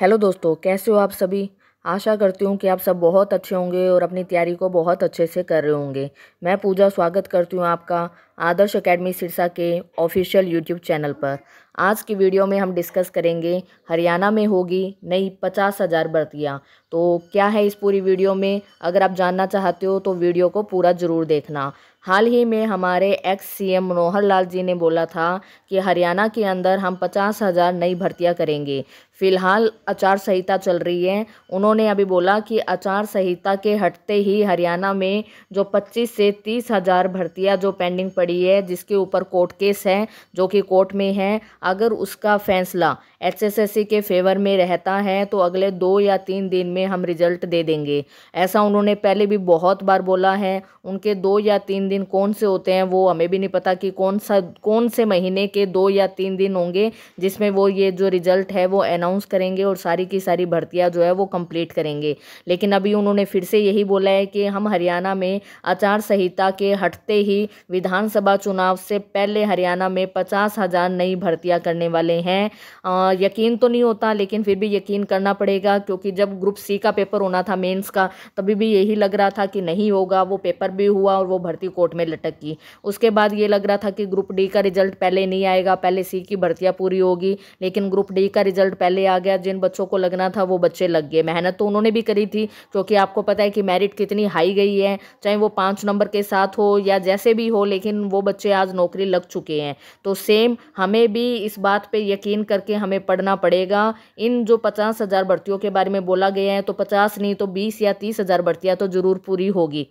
hello दोस्तों कैसे हो आप सभी आशा करती हूँ कि आप सब बहुत अच्छे होंगे और अपनी तैयारी को बहुत अच्छे से कर रहे होंगे मैं पूजा स्वागत करती हूँ आपका आदर्श एकेडमी सिरसा के ऑफिशियल यूट्यूब चैनल पर आज की वीडियो में हम डिस्कस करेंगे हरियाणा में होगी नई पचास हज़ार भर्तियाँ तो क्या है इस पूरी वीडियो में अगर आप जानना चाहते हो तो वीडियो को पूरा ज़रूर देखना हाल ही में हमारे एक्स सीएम मनोहर लाल जी ने बोला था कि हरियाणा के अंदर हम पचास हज़ार नई भर्तियां करेंगे फ़िलहाल आचार संहिता चल रही है उन्होंने अभी बोला कि आचार संहिता के हटते ही हरियाणा में जो पच्चीस से तीस हज़ार भर्तियाँ जो पेंडिंग पड़ी पड़ी है जिसके ऊपर कोर्ट केस है जो कि कोर्ट में है अगर उसका फैसला एचएसएससी के फेवर में रहता है तो अगले दो या तीन दिन में हम रिजल्ट दे देंगे ऐसा उन्होंने पहले भी बहुत बार बोला है उनके दो या तीन दिन कौन से होते हैं वो हमें भी नहीं पता कि कौन सा कौन से महीने के दो या तीन दिन होंगे जिसमें वो ये जो रिज़ल्ट है वो अनाउंस करेंगे और सारी की सारी भर्तियाँ जो है वो कंप्लीट करेंगे लेकिन अभी उन्होंने फिर से यही बोला है कि हम हरियाणा में आचार संहिता के हटते ही विधान विधानसभा चुनाव से पहले हरियाणा में पचास हज़ार नई भर्तियां करने वाले हैं आ, यकीन तो नहीं होता लेकिन फिर भी यकीन करना पड़ेगा क्योंकि जब ग्रुप सी का पेपर होना था मेंस का तभी भी यही लग रहा था कि नहीं होगा वो पेपर भी हुआ और वो भर्ती कोर्ट में लटक गई उसके बाद ये लग रहा था कि ग्रुप डी का रिजल्ट पहले नहीं आएगा पहले सी की भर्तियाँ पूरी होगी लेकिन ग्रुप डी का रिजल्ट पहले आ गया जिन बच्चों को लगना था वो बच्चे लग गए मेहनत तो उन्होंने भी करी थी क्योंकि आपको पता है कि मेरिट कितनी हाई गई है चाहे वो पाँच नंबर के साथ हो या जैसे भी हो लेकिन वो बच्चे आज नौकरी लग चुके हैं तो सेम हमें भी इस बात पे यकीन करके हमें पढ़ना पड़ेगा इन जो पचास हज़ार भर्तियों के बारे में बोला गया है तो पचास नहीं तो बीस या तीस हज़ार भर्तियाँ तो ज़रूर पूरी होगी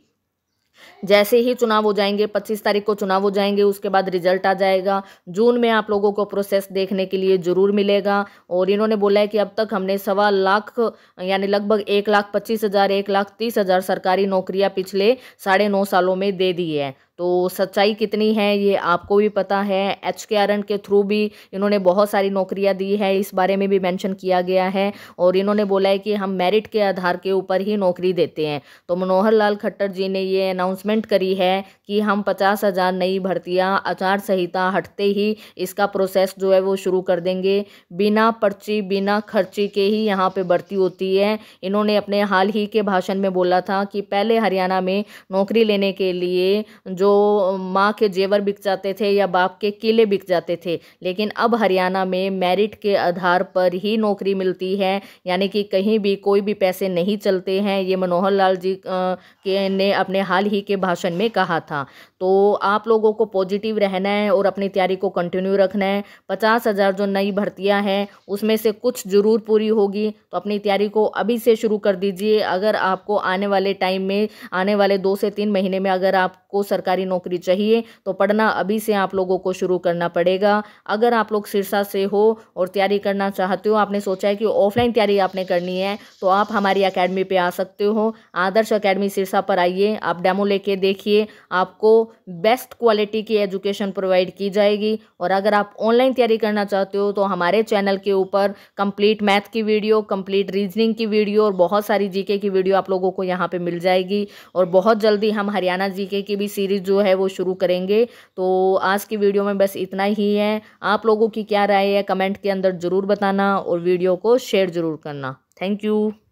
जैसे ही चुनाव हो जाएंगे 25 तारीख को चुनाव हो जाएंगे उसके बाद रिजल्ट आ जाएगा जून में आप लोगों को प्रोसेस देखने के लिए ज़रूर मिलेगा और इन्होंने बोला है कि अब तक हमने सवा लाख यानी लगभग एक लाख पच्चीस हज़ार एक लाख तीस हज़ार सरकारी नौकरियां पिछले साढ़े नौ सालों में दे दी है तो सच्चाई कितनी है ये आपको भी पता है एच के आर एन के थ्रू भी इन्होंने बहुत सारी नौकरियां दी है इस बारे में भी मेंशन किया गया है और इन्होंने बोला है कि हम मेरिट के आधार के ऊपर ही नौकरी देते हैं तो मनोहर लाल खट्टर जी ने ये अनाउंसमेंट करी है कि हम पचास हज़ार नई भर्तियाँ आचार संहिता हटते ही इसका प्रोसेस जो है वो शुरू कर देंगे बिना पर्ची बिना खर्ची के ही यहाँ पर भर्ती होती है इन्होंने अपने हाल ही के भाषण में बोला था कि पहले हरियाणा में नौकरी लेने के लिए जो माँ के जेवर बिक जाते थे या बाप के किले बिक जाते थे लेकिन अब हरियाणा में मेरिट के आधार पर ही नौकरी मिलती है यानी कि कहीं भी कोई भी पैसे नहीं चलते हैं ये मनोहर लाल जी के ने अपने हाल ही के भाषण में कहा था तो आप लोगों को पॉजिटिव रहना है और अपनी तैयारी को कंटिन्यू रखना है पचास हज़ार जो नई भर्तियां हैं उसमें से कुछ ज़रूर पूरी होगी तो अपनी तैयारी को अभी से शुरू कर दीजिए अगर आपको आने वाले टाइम में आने वाले दो से तीन महीने में अगर आपको सरकार सरकारी नौकरी चाहिए तो पढ़ना अभी से आप लोगों को शुरू करना पड़ेगा अगर आप लोग सिरसा से हो और तैयारी करना चाहते हो आपने सोचा है कि ऑफलाइन तैयारी आपने करनी है तो आप हमारी अकेडमी पर आ सकते हो आदर्श अकेडमी सिरसा पर आइए आप डेमो लेके देखिए आपको बेस्ट क्वालिटी की एजुकेशन प्रोवाइड की जाएगी और अगर आप ऑनलाइन तैयारी करना चाहते हो तो हमारे चैनल के ऊपर कंप्लीट मैथ की वीडियो कंप्लीट रीजनिंग की वीडियो और बहुत सारी जीके की वीडियो आप लोगों को यहाँ पे मिल जाएगी और बहुत जल्दी हम हरियाणा जीके की भी सीरीज जो है वो शुरू करेंगे तो आज की वीडियो में बस इतना ही है आप लोगों की क्या राय है कमेंट के अंदर ज़रूर बताना और वीडियो को शेयर ज़रूर करना थैंक यू